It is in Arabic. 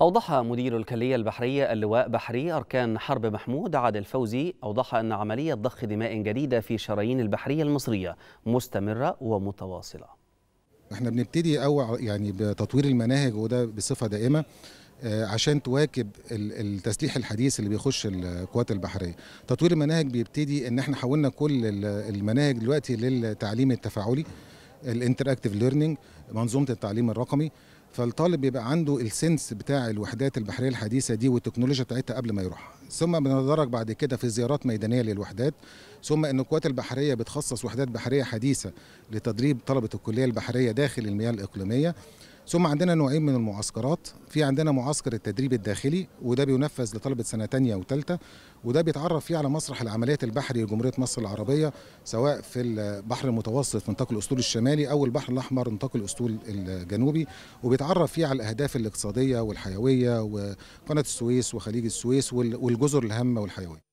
أوضح مدير الكلية البحرية اللواء بحري أركان حرب محمود عادل فوزي أوضح أن عملية ضخ دماء جديدة في شرايين البحرية المصرية مستمرة ومتواصلة احنا بنبتدي أول يعني بتطوير المناهج وده بصفة دائمة آه، عشان تواكب التسليح الحديث اللي بيخش القوات البحريه تطوير المناهج بيبتدي ان احنا حولنا كل المناهج دلوقتي للتعليم التفاعلي الانتراكتيف ليرنينج منظومه التعليم الرقمي فالطالب بيبقى عنده السنس بتاع الوحدات البحريه الحديثه دي والتكنولوجيا بتاعتها قبل ما يروح ثم بنتدرج بعد كده في زيارات ميدانيه للوحدات ثم ان القوات البحريه بتخصص وحدات بحريه حديثه لتدريب طلبه الكليه البحريه داخل المياه الاقليميه ثم عندنا نوعين من المعسكرات في عندنا معسكر التدريب الداخلي وده بينفذ لطلبة سنة ثانيه وثالثه وده بيتعرف فيه على مسرح العمليات البحري لجمهورية مصر العربية سواء في البحر المتوسط نطاق الأسطول الشمالي أو البحر الأحمر نطاق الأسطول الجنوبي وبيتعرف فيه على الأهداف الاقتصادية والحيوية وقناة السويس وخليج السويس والجزر الهامة والحيوية